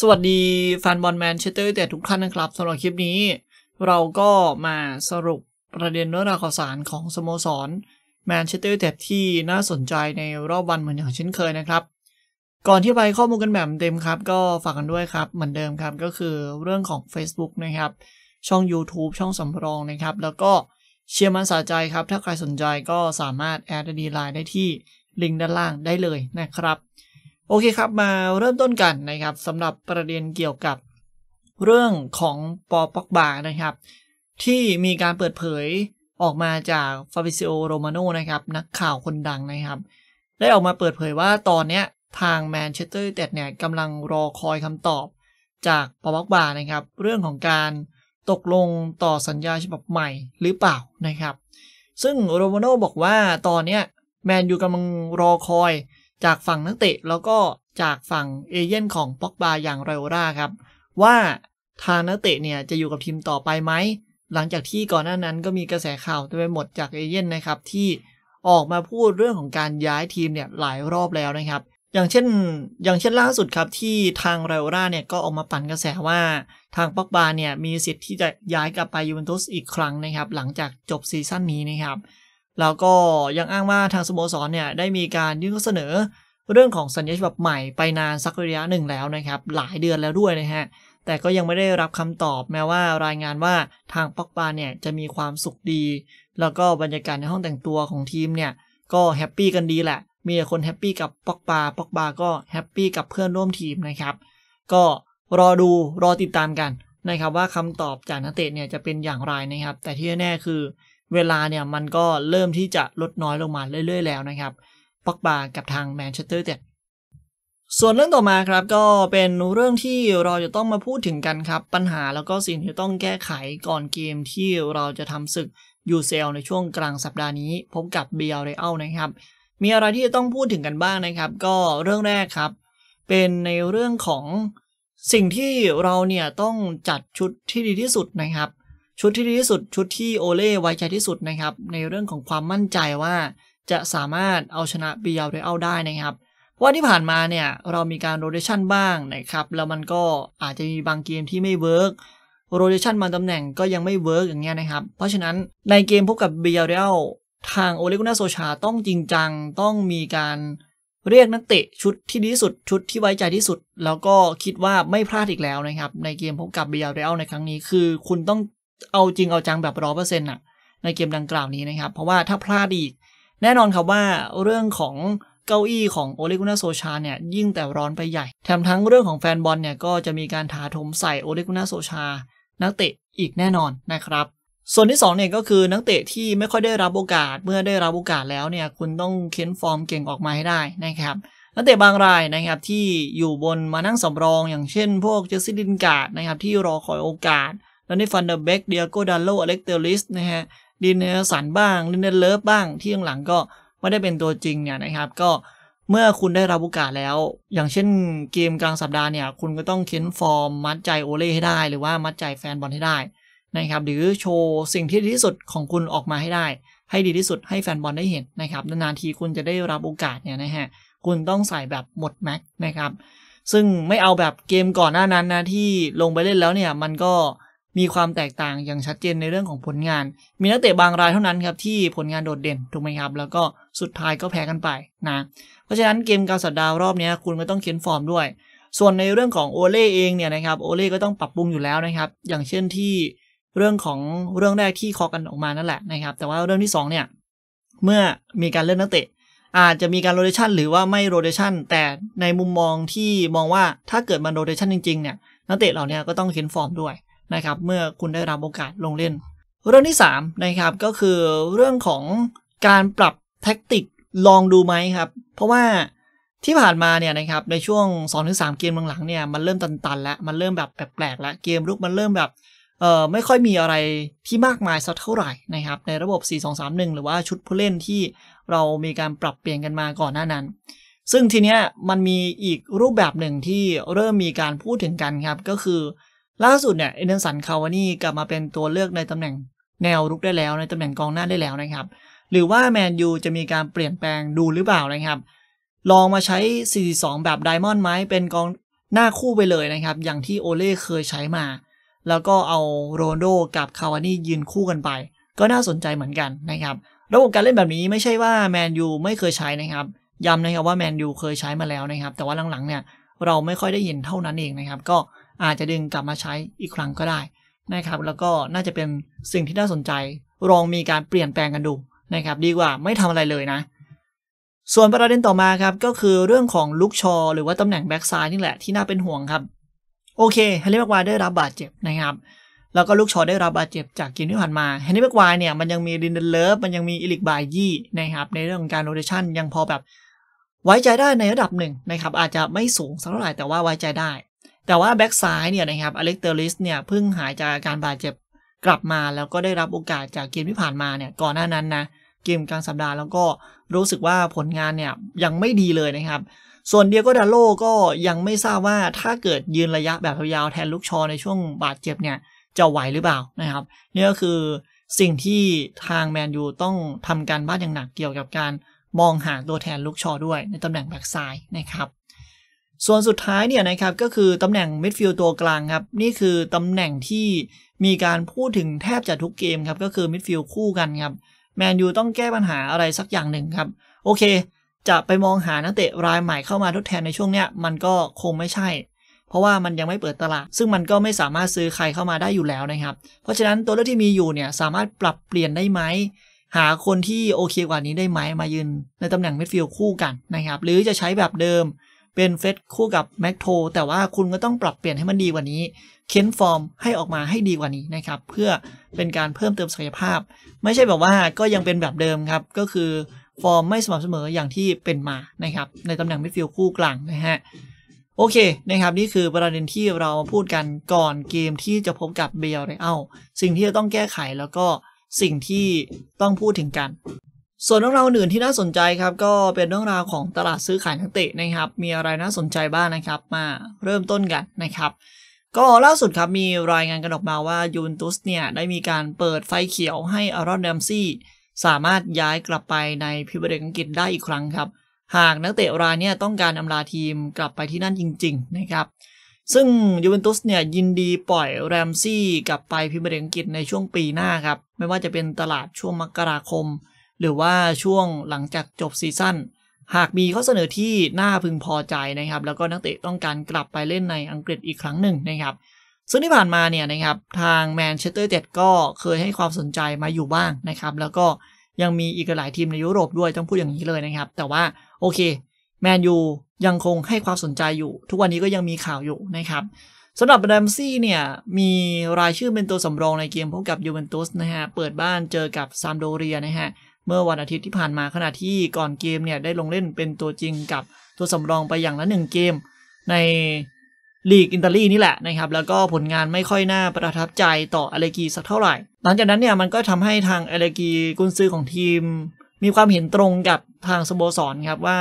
สวัสดีแฟนบอลแมนเชสเตอร์เดทุกท่านนะครับสำหรับคลิปนี้ เราก็มาสรุปประเด็นเรื่องราวข่าวสารของสโมสรแมนเชสเตอร์เดที่น่าสนใจในรอบวันเหมือนอย่างเช่นเคยนะครับ ก่อนที่ไปข้อมูลกันแบบเต็มครับ ก็ฝากกันด้วยครับ เหมือนเดิมครับก็คือเรื่องของ Facebook นะครับ ช่อง YouTube ช่องสำรองนะครับ แล้วก็เชียร์มันสาใจครับ ถ้าใครสนใจก็สามารถแอดดีไลน์ได้ที่ลิงก์ด้านล่างได้เลยนะครับโอเคครับมาเริ่มต้นกันนะครับสำหรับประเด็นเกี่ยวกับเรื่องของปอปอกบานะครับ ที่มีการเปิดเผยออกมาจากฟาบิซิโอโรมาโนนะครับ นักข่าวคนดังนะครับ ได้ออกมาเปิดเผยว่าตอนนี้ทางแมนเชสเตอร์เต็ดเนี่ยกำลังรอคอยคำตอบ จากปอปอกบานะครับ เรื่องของการตกลงต่อสัญญาฉบับใหม่หรือเปล่านะครับ ซึ่งโรมาโนบอกว่าตอนนี้แมนยูกำลังรอคอยจากฝั่งนักเตะแล้วก็จากฝั่งเอเย่นของป็อกบาอย่างไรโอราครับ ว่าทางนักเตะเนี่ยจะอยู่กับทีมต่อไปไหมหลังจากที่ก่อนหน้านั้นก็มีกระแสข่าวไปหมดจากเอเย่นนะครับ ที่ออกมาพูดเรื่องของการย้ายทีมเนี่ยหลายรอบแล้วนะครับ อย่างเช่นอย่างเช่นล่าสุดครับที่ทางไรโอราเนี่ยก็ออกมาปั่นกระแสว่าทางป็อกบาเนี่ยมีสิทธิ์ที่จะย้ายกลับไปยูเวนตุสอีกครั้งนะครับ หลังจากจบซีซั่นนี้นะครับแล้วก็ยังอ้างว่าทางสโมสรเนี่ย ได้มีการยื่นข้อเสนอ เรื่องของสัญญาฉบับใหม่ไปนานสักระยะหนึ่งแล้วนะครับ หลายเดือนแล้วด้วยนะฮะ แต่ก็ยังไม่ได้รับคำตอบแม้ว่ารายงานว่าทางปอกปาเนี่ยจะมีความสุขดี แล้วก็บรรยากาศในห้องแต่งตัวของทีมเนี่ย ก็แฮปปี้กันดีแหละ มีคนแฮปปี้กับปอกปาปอกปา ก็แฮปปี้กับเพื่อนร่วมทีมนะครับก็รอดูรอติดตามกันนะครับว่าคำตอบจากนักเตะเนี่ยจะเป็นอย่างไรนะครับ แต่ที่แน่คือเวลาเนี่ยมันก็เริ่มที่จะลดน้อยลงมาเรื่อย ๆ แล้วนะครับปอกบากับทางแมนเชสเตอร์เด็ดส่วนเรื่องต่อมาครับก็เป็นเรื่องที่เราจะต้องมาพูดถึงกันครับปัญหาแล้วก็สิ่งที่ต้องแก้ไขก่อนเกมที่เราจะทำศึกยูเซลในช่วงกลางสัปดาห์นี้พบกับเบียร์เรอัลนะครับ มีอะไรที่จะต้องพูดถึงกันบ้างนะครับ ก็เรื่องแรกครับ เป็นในเรื่องของสิ่งที่เราเนี่ยต้องจัดชุดที่ดีที่สุดนะครับชุดที่ดีที่สุด ชุดที่โอเล่ไว้ใจที่สุดนะครับ ในเรื่องของความมั่นใจว่า จะสามารถเอาชนะบียาเรอัลได้นะครับว่าที่ผ่านมาเนี่ย เรามีการโรเตชันบ้างนะครับ แล้วมันก็อาจจะมีบางเกมที่ไม่เวิร์กโรเตชันบางตำแหน่งก็ยังไม่เวิร์กอย่างเงี้ยนะครับ เพราะฉะนั้นในเกมพบกับเบียเรลทางโอเลกุนาโซชาต้องจริงจังต้องมีการเรียกนักเตะชุดที่ดีที่สุด ชุดที่ไว้ใจที่สุด แล้วก็คิดว่าไม่พลาดอีกแล้วนะครับ ในเกมพบกับเบียเรลในครั้งนี้คือคุณต้องเอาจริงเอาจังแบบร้อเปอร์เซ็นต์อะในเกมดังกล่าวนี้นะครับ เพราะว่าถ้าพลาดอีก แน่นอนครับว่าเรื่องของเก้าอี้ของโอเลกุนาโซชาเนี่ย ยิ่งแต่ร้อนไปใหญ่ แถมทั้งเรื่องของแฟนบอลเนี่ย ก็จะมีการถาถมใส่โอเลกุนาโซชา นักเตะอีกแน่นอนนะครับ ส่วนที่2เนี่ยก็คือนักเตะที่ไม่ค่อยได้รับโอกาสเมื่อได้รับโอกาสแล้วเนี่ยคุณต้องเค้นฟอร์มเก่งออกมาให้ได้นะครับนักเตะบางรายนะครับที่อยู่บนมานั่งสำรอง อย่างเช่น พวกเจสซี่ดินกาดนะครับที่รอคอยโอกาสลอนนี้ฟันเดอร์เบกเดียโกดันโล อเล็กเตอริส นะฮะดินเนสันบ้างดินเนเลิฟบ้าง ที่ข้างหลังก็ไม่ได้เป็นตัวจริงเนี่ยนะครับ ก็เมื่อคุณได้รับโอกาสแล้ว อย่างเช่นเกมกลางสัปดาห์เนี่ย คุณก็ต้องเค้นฟอร์ม มัดใจโอเล่ให้ได้ หรือว่ามัดใจแฟนบอลให้ได้นะครับ หรือโชว์สิ่งที่ดีที่สุดของคุณออกมาให้ได้ ให้ดีที่สุด ให้แฟนบอลได้เห็นนะครับนานๆทีคุณจะได้รับโอกาสเนี่ยนะฮะ คุณต้องใส่แบบหมดแม็กนะครับ ซึ่งไม่เอาแบบเกมก่อนหน้านั้นนะที่ลงไปเล่นแล้วเนี่ย มันก็มีความแตกต่างอย่างชัดเจนในเรื่องของผลงาน มีนักเตะบางรายเท่านั้นครับที่ผลงานโดดเด่นถูกไหมครับ แล้วก็สุดท้ายก็แพ้กันไปนะ เพราะฉะนั้นเกมกาสัปดาวรอบนี้คุณก็ต้องเขียนฟอร์มด้วย ส่วนในเรื่องของโอเล่เองเนี่ยนะครับโอเล่ก็ต้องปรับปรุงอยู่แล้วนะครับ อย่างเช่นที่เรื่องของเรื่องแรกที่คอกันออกมานั่นแหละนะครับ แต่ว่าเรื่องที่2เนี่ยเมื่อมีการเล่นนักเตะอาจจะมีการโรเตชันหรือว่าไม่โรเตชันแต่ในมุมมองที่มองว่าถ้าเกิดมันโรเตชันจริงๆเนี่ย นักเตะเหล่านี้ก็ต้องเขียนฟอร์มด้วยนะครับ เมื่อคุณได้รับโอกาสลงเล่นเรื่องที่3นะครับก็คือเรื่องของการปรับแท็กติกลองดูไหมครับ เพราะว่าที่ผ่านมาเนี่ยนะครับในช่วง2-3เกมหลังๆเนี่ยมันเริ่มตันๆ แล้ว มันเริ่มแบบแปลกๆแล้วเกมลุกมันเริ่มแบบเอ่อไม่ค่อยมีอะไรที่มากมายสักเท่าไหร่นะครับ ในระบบ 4-2-3-1 หรือว่าชุดผู้เล่นที่เรามีการปรับเปลี่ยนกันมาก่อนหน้านั้น ซึ่งทีเนี้ยมันมีอีกรูปแบบหนึ่งที่เริ่มมีการพูดถึงกันครับก็คือล่าสุดเนี่ยเอเดนสันคาวานี่กลับมาเป็นตัวเลือกในตำแหน่งแนวรุกได้แล้ว ในตำแหน่งกองหน้าได้แล้วนะครับ หรือว่าแมนยูจะมีการเปลี่ยนแปลงดูหรือเปล่านะครับ ลองมาใช้ 4-2แบบไดมอนด์ไหมเป็นกองหน้าคู่ไปเลยนะครับ อย่างที่โอเล่เคยใช้มา แล้วก็เอาโรนโดกับคาวานี่ยืนคู่กันไป ก็น่าสนใจเหมือนกันนะครับ ระบบการเล่นแบบนี้ไม่ใช่ว่าแมนยูไม่เคยใช้นะครับย้ำนะครับว่าแมนยูเคยใช้มาแล้วนะครับแต่ว่าหลังๆเนี่ยเราไม่ค่อยได้ยินเท่านั้นเองนะครับก็อาจจะดึงกลับมาใช้อีกครั้งก็ได้นะครับแล้วก็น่าจะเป็นสิ่งที่น่าสนใจลองมีการเปลี่ยนแปลงกันดูนะครับดีกว่าไม่ทำอะไรเลยนะ ส่วนประเด็นต่อมาครับก็คือเรื่องของลุกชอ หรือว่าตำแหน่งแบ็กซ้ายนี่แหละที่น่าเป็นห่วงครับโอเคแฮร์รี่แม็กวายได้รับบาดเจ็บนะครับ แล้วก็ลูกชอได้รับบาดเจ็บ จากกินที่ผ่านมาแฮนนี่แบ็กวายเนี่ยมันยังมีดินเดลเลิฟมันยังมีอิลิกบายยี่นะครับในเรื่องการโรเตชันยังพอแบบไว้ใจได้ในระดับหนึ่งนะครับ อาจจะไม่สูงสักเท่าไหร่แต่ว่าไว้ใจได้แต่ว่าแบ็กซ้ายเนี่ยนะครับ อเล็กเตอร์ลิส เนี่ย เพิ่งหายจากการบาดเจ็บกลับมา แล้วก็ได้รับโอกาสจากเกมที่ผ่านมาเนี่ย ก่อนหน้านั้นนะเกมกลางสัปดาห์แล้วก็รู้สึกว่าผลงานเนี่ยยังไม่ดีเลยนะครับ ส่วนเดียโกดาโลก็ยังไม่ทราบว่าถ้าเกิดยืนระยะแบบยาวแทนลูกชอในช่วงบาดเจ็บเนี่ยจะไหวหรือเปล่านะครับนี่ก็คือสิ่งที่ทางแมนยูต้องทำการบ้านอย่างหนักเกี่ยวกับการมองหาตัวแทนลูกชอด้วยในตำแหน่งแบ็กซ้ายนะครับส่วนสุดท้ายเนี่ยนะครับ ก็คือตำแหน่งมิดฟิลด์ตัวกลางครับ นี่คือตำแหน่งที่มีการพูดถึงแทบจะทุกเกมครับ ก็คือมิดฟิลด์คู่กันครับ แมนยูต้องแก้ปัญหาอะไรสักอย่างหนึ่งครับโอเค จะไปมองหานักเตะรายใหม่เข้ามาทดแทนในช่วงเนี้ย มันก็คงไม่ใช่ เพราะว่ามันยังไม่เปิดตลาดซึ่งมันก็ไม่สามารถซื้อใครเข้ามาได้อยู่แล้วนะครับเพราะฉะนั้นตัวเลือกที่มีอยู่เนี่ยสามารถปรับเปลี่ยนได้ไหมหาคนที่โอเคกว่านี้ได้ไหมมายืน ในตำแหน่งมิดฟิลด์คู่กันนะครับ หรือจะใช้แบบเดิมเป็นเฟสคู่กับแม็กโทแต่ว่าคุณก็ต้องปรับเปลี่ยนให้มันดีกว่านี้เค้นฟอร์มให้ออกมาให้ดีกว่านี้นะครับ เพื่อเป็นการเพิ่มเติมศักยภาพ ไม่ใช่แบบว่าก็ยังเป็นแบบเดิมครับ ก็คือฟอร์มไม่สม่ำเสมออย่างที่เป็นมานะครับ ในตำแหน่งมิดฟิลด์คู่กลางนะฮะ โอเคนะครับนี่คือประเด็นที่เรามาพูดกันก่อนเกมที่จะพบกับเบลเรอัลสิ่งที่จะต้องแก้ไขแล้วก็สิ่งที่ต้องพูดถึงกันส่วนเรื่องราวอื่นที่น่าสนใจครับ ก็เป็นเรื่องราวของตลาดซื้อขายนักเตะนะครับ มีอะไรน่าสนใจบ้างนะครับมาเริ่มต้นกันนะครับ ก็ล่าสุดครับ มีรายงานกันออกมาว่ายูนตุสเนี่ย ได้มีการเปิดไฟเขียวให้อารอนเดมซี่สามารถย้ายกลับไปในพิบัติอังกฤษได้อีกครั้งครับ หากนักเตะรายนี้ต้องการอำลาทีมกลับไปที่นั่นจริง ๆนะครับ ซึ่งยูเวนตุสเนี่ยยินดีปล่อยแรมซี่กลับไปพิมพ์เดงอังกฤษในช่วงปีหน้าครับไม่ว่าจะเป็นตลาดช่วงมกราคมหรือว่าช่วงหลังจากจบซีซั่นหากมีข้อเสนอที่น่าพึงพอใจนะครับ แล้วก็นักเตะต้องการกลับไปเล่นในอังกฤษอีกครั้งหนึ่งนะครับ ซึ่งที่ผ่านมาเนี่ยนะครับ ทางแมนเชสเตอร์เจ็ดก็เคยให้ความสนใจมาอยู่บ้างนะครับ แล้วก็ยังมีอีกหลายทีมในยุโรปด้วย ต้องพูดอย่างนี้เลยนะครับ แต่ว่าโอเค แมนยูยังคงให้ความสนใจอยู่ ทุกวันนี้ก็ยังมีข่าวอยู่นะครับสำหรับแรมซี่เนี่ยมีรายชื่อเป็นตัวสำรองในเกมพบกับยูเวนตุสนะฮะเปิดบ้านเจอกับซามโดเรียนะฮะเมื่อวันอาทิตย์ที่ผ่านมาขณะที่ก่อนเกมเนี่ย ได้ลงเล่นเป็นตัวจริงกับตัวสำรองไปอย่างละหนึ่งเกมในลีกอินเตาลีนี่แหละนะครับ แล้วก็ผลงานไม่ค่อยน่าประทับใจต่ออเลกีสักเท่าไหร่ หลังจากนั้นเนี่ยมันก็ทำให้ทางอเลกีกุนซือของทีม มีความเห็นตรงกับทางสโมสรครับว่า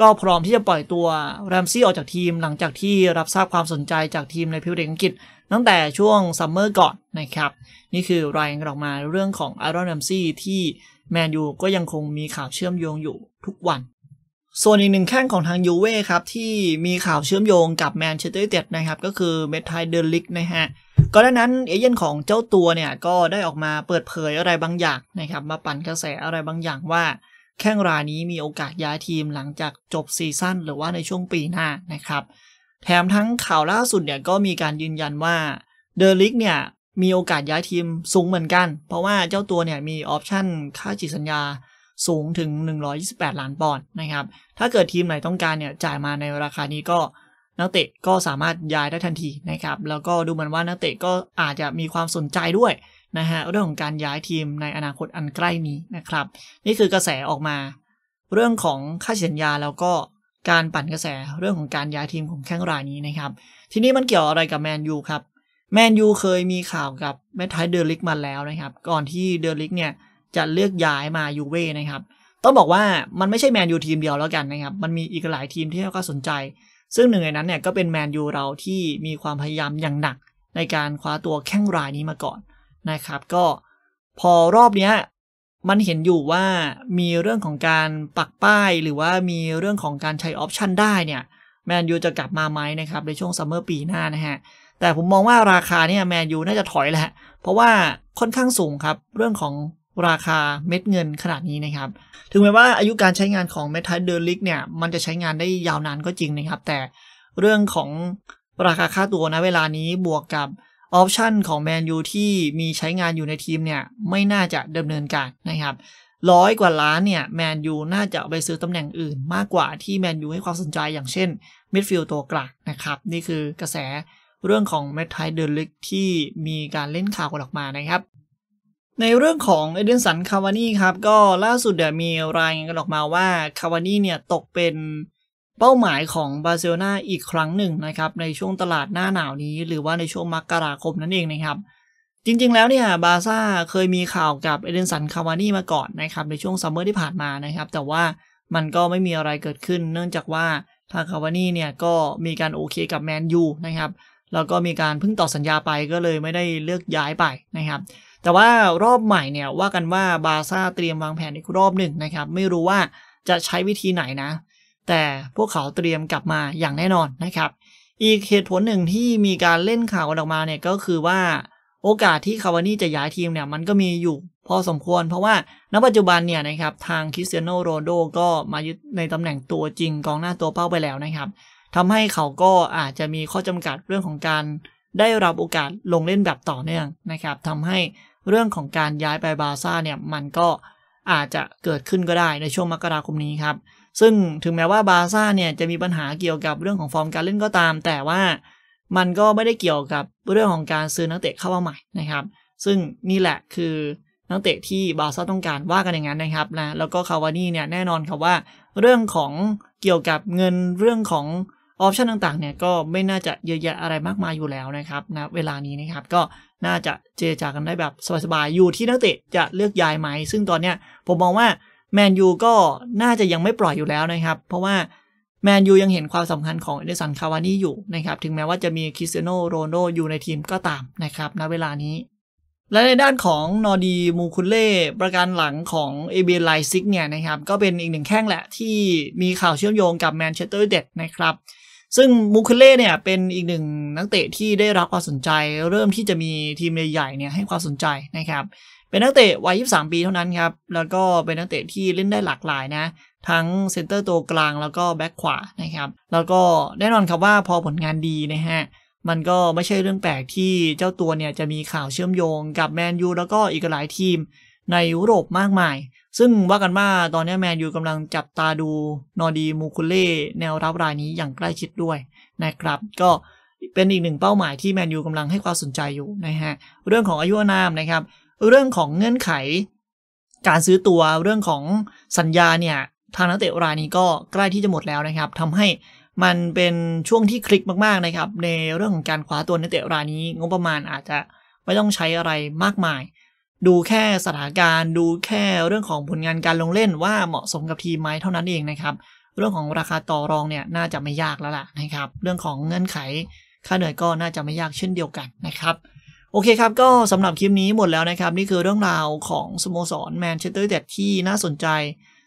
ก็พร้อมที่จะปล่อยตัวแรมซี่ออกจากทีมหลังจากที่รับทราบความสนใจจากทีมในพิเรอังกฤษตั้งแต่ช่วงซัมเมอร์ก่อนนะครับนี่คือรายงานออกมาเรื่องของอารอนแรมซี่ที่แมนยูก็ยังคงมีข่าวเชื่อมโยงอยู่ทุกวัน ส่วนอีกหนึ่งแข้งของทางยูเว่ครับที่มีข่าวเชื่อมโยงกับแมนเชสเตอร์ยูไนเต็ดนะครับ ก็คือเมทไทเดลิกนะฮะก่อนหน้านั้นเอเย่นของเจ้าตัวเนี่ยก็ได้ออกมาเปิดเผยอะไรบางอย่างนะครับ มาปั่นกระแสอะไรบางอย่างว่า แข้งรายนี้มีโอกาสย้ายทีมหลังจากจบซีซั่นหรือว่าในช่วงปีหน้านะครับแถมทั้งข่าวล่าสุดเนี่ยก็มีการยืนยันว่าเดลิกเนี่ยมีโอกาสย้ายทีมสูงเหมือนกัน เพราะว่าเจ้าตัวเนี่ยมีออปชั่นค่าจิตสัญญาสูงถึง 128 ล้านปอนด์นะครับ ถ้าเกิดทีมไหนต้องการเนี่ยจ่ายมาในราคานี้ก็ นักเตะก็สามารถย้ายได้ทันทีนะครับ แล้วก็ดูเหมือนว่านักเตะก็อาจจะมีความสนใจด้วย นะฮะ เรื่องของการย้ายทีมในอนาคตอันใกล้นี้นะครับ นี่คือกระแสออกมา เรื่องของค่าสัญญาแล้วก็การปั่นกระแสเรื่องของการย้ายทีมของแข้งรายนี้นะครับ ทีนี้มันเกี่ยวอะไรกับแมนยูครับแมนยูเคยมีข่าวกับแมทไทเดอร์ลิกมาแล้วนะครับ ก่อนที่เดอร์ลิกเนี่ย จะเลือกย้ายมายูเว่นะครับ ต้องบอกว่ามันไม่ใช่แมนยูทีมเดียวแล้วกันนะครับ มันมีอีกหลายทีมที่เาก็สนใจ ซึ่งหนึ่งในนั้นเนี่ยก็เป็นแมนยูเราที่มีความพยายามอย่างหนัก ในการคว้าตัวแข้งรายนี้มาก่อนนะครับ ก็พอรอบเนี้ยมันเห็นอยู่ว่ามีเรื่องของการปักป้าย หรือว่ามีเรื่องของการใช้ออปชันได้เนี่ยแมนยูจะกลับมาไหมนะครับในช่วงซัมเมอร์ปีหน้านะฮะแต่ผมมองว่าราคาเนี่ยแมนยูน่าจะถอยแหละเพราะว่าค่อนข้างสูงครับ เรื่องของราคาเม็ดเงินขนาดนี้นะครับ ถึงแม้ว่าอายุการใช้งานของเมทัลเดอร์ลิกเนี่ย มันจะใช้งานได้ยาวนานก็จริงนะครับ แต่เรื่องของราคาค่าตัวนะเวลานี้บวกกับออปชันของแมนยูที่มีใช้งานอยู่ในทีมเนี่ย ไม่น่าจะดำเนินการนะครับร้อยกว่าล้านเนี่ยแมนยูน่าจะไปซื้อตำแหน่งอื่น มากกว่าที่แมนยูให้ความสนใจ อย่างเช่นมิดฟิลด์ตัวกลางนะครับ นี่คือกระแสเรื่องของแมทไทเดอร์ลิกที่มีการเล่นข่าวกันออกมานะครับ ในเรื่องของเอเดนสันคาวานี่ครับ ก็ล่าสุดเดี๋ยวมีรายงานกันออกมาว่าคาวานี่เนี่ยตกเป็นเป้าหมายของบาร์เซโลนาอีกครั้งหนึ่งนะครับ ในช่วงตลาดหน้าหนาวนี้หรือว่าในช่วงมกราคมนั่นเองนะครับ จริง ๆ แล้วเนี่ยบาซ่าเคยมีข่าวกับเอเดนสันคาวานี่มาก่อนนะครับ ในช่วงซัมเมอร์ที่ผ่านมานะครับแต่ว่ามันก็ไม่มีอะไรเกิดขึ้น เนื่องจากว่าทางคาวานี่เนี่ยก็มีการโอเคกับแมนยูนะครับแล้วก็มีการเพิ่งต่อสัญญาไปก็เลยไม่ได้เลือกย้ายไปนะครับ แต่ว่ารอบใหม่เนี่ยว่ากันว่าบาซ่าเตรียมวางแผนอีกรอบหนึ่งนะครับ ไม่รู้ว่าจะใช้วิธีไหนนะ แต่พวกเขาเตรียมกลับมาอย่างแน่นอนนะครับ อีกเหตุผลหนึ่งที่มีการเล่นข่าวออกมาเนี่ยก็คือว่าโอกาสที่คาวานี่จะย้ายทีมเนี่ยมันก็มีอยู่พอสมควร เพราะว่าณปัจจุบันเนี่ยนะครับทางคริสเตียโนโรโดก็มายึดในตำแหน่งตัวจริงกองหน้าตัวเป้าไปแล้วนะครับทำให้เขาก็อาจจะมีข้อจำกัดเรื่องของการได้รับโอกาสลงเล่นแบบต่อเนื่องนะครับทำให้เรื่องของการย้ายไปบาซ่าเนี่ยมันก็อาจจะเกิดขึ้นก็ได้ในช่วงมกราคมนี้ครับ ซึ่งถึงแม้ว่าบาซ่าเนี่ยจะมีปัญหาเกี่ยวกับเรื่องของฟอร์มการเล่นก็ตามแต่ว่ามันก็ไม่ได้เกี่ยวกับเรื่องของการซื้อนักเตะเข้ามาใหม่นะครับ ซึ่งนี่แหละคือนักเตะที่บาซ่าต้องการว่ากันอย่างนั้นนะครับนะแล้วก็คาวานี่เนี่ยแน่นอนครับว่าเรื่องของเกี่ยวกับเงินเรื่องของออปชันต่างๆเนี่ยก็ไม่น่าจะเยอะแยะอะไรมากมายอยู่แล้วนะครับนะเวลานี้นะครับ ก็น่าจะเจรจากันได้แบบสบายๆ อยู่ที่นักเตะจะเลือกย้ายไหม ซึ่งตอนเนี้ยผมมองว่าแมนยูก็น่าจะยังไม่ปล่อยอยู่แล้วนะครับ เพราะว่าแมนยูยังเห็นความสำคัญของเอเดสันคาวานี่อยู่นะครับ ถึงแม้ว่าจะมีคริสเตียโนโรนโดอยู่ในทีมก็ตามนะครับณเวลานี้ และในด้านของนอดีมูคุเล่ประการหลังของเอเบลไลซิกเนี่ยนะครับ ก็เป็นอีกหนึ่งแข้งแหละที่มีข่าวเชื่อมโยงกับแมนเชสเตอร์เด็ดนะครับซึ่งมูคเล่เนี่ย เป็นอีกหนึ่งนักเตะที่ได้รับความสนใจ เริ่มที่จะมีทีมใหญ่ๆเนี่ยให้ความสนใจนะครับเป็นนักเตะวัย 23 ปีเท่านั้นครับ แล้วก็เป็นนักเตะที่เล่นได้หลากหลายนะทั้งเซนเตอร์ตัวกลางแล้วก็แบ็คขวานะครับแล้วก็แน่นอนครับว่าพอผลงานดีนะฮะมันก็ไม่ใช่เรื่องแปลกที่เจ้าตัวเนี่ยจะมีข่าวเชื่อมโยง กับแมนยูแล้วก็อีกหลายทีม ในยุโรปมากมายซึ่งว่ากันว่าตอนนี้แมนยูกำลังจับตาดูนอดีมูคุเล่ แนวรับรายนี้อย่างใกล้ชิดด้วยนะครับ ก็เป็นอีกหนึ่งเป้าหมายที่แมนยูกำลังให้ความสนใจอยู่นะฮะเรื่องของอายุอานามนะครับเรื่องของเงื่อนไข การซื้อตัวเรื่องของสัญญาเนี่ย ทางนักเตะรายนี้ก็ใกล้ที่จะหมดแล้วนะครับทำให้มันเป็นช่วงที่คลิกมากๆนะครับ ในเรื่องของการคว้าตัวนักเตะรายนี้งบประมาณอาจจะไม่ต้องใช้อะไรมากมายดูแค่สถานการณ์ดูแค่เรื่องของผลงานการลงเล่นว่าเหมาะสมกับทีมไหมเท่านั้นเองนะครับ เรื่องของราคาต่อรองเนี่ยน่าจะไม่ยากแล้วล่ะนะครับ เรื่องของเงื่อนไขค่าเหนื่อยก็น่าจะไม่ยากเช่นเดียวกันนะครับ โอเค ครับ ก็สำหรับคลิปนี้หมดแล้วนะครับ นี่คือเรื่องราวของสโมสรแมนเชสเตอร์นเดดที่น่าสนใจ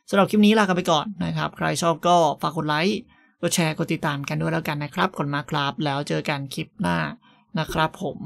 สำหรับคลิปนี้ลากันไปก่อนนะครับใครชอบก็ฝากกดไลค์กดแชร์กดติดตามกันด้วยแล้วกันนะครับกดมาครับแล้วเจอกันคลิปหน้านะครับ ผม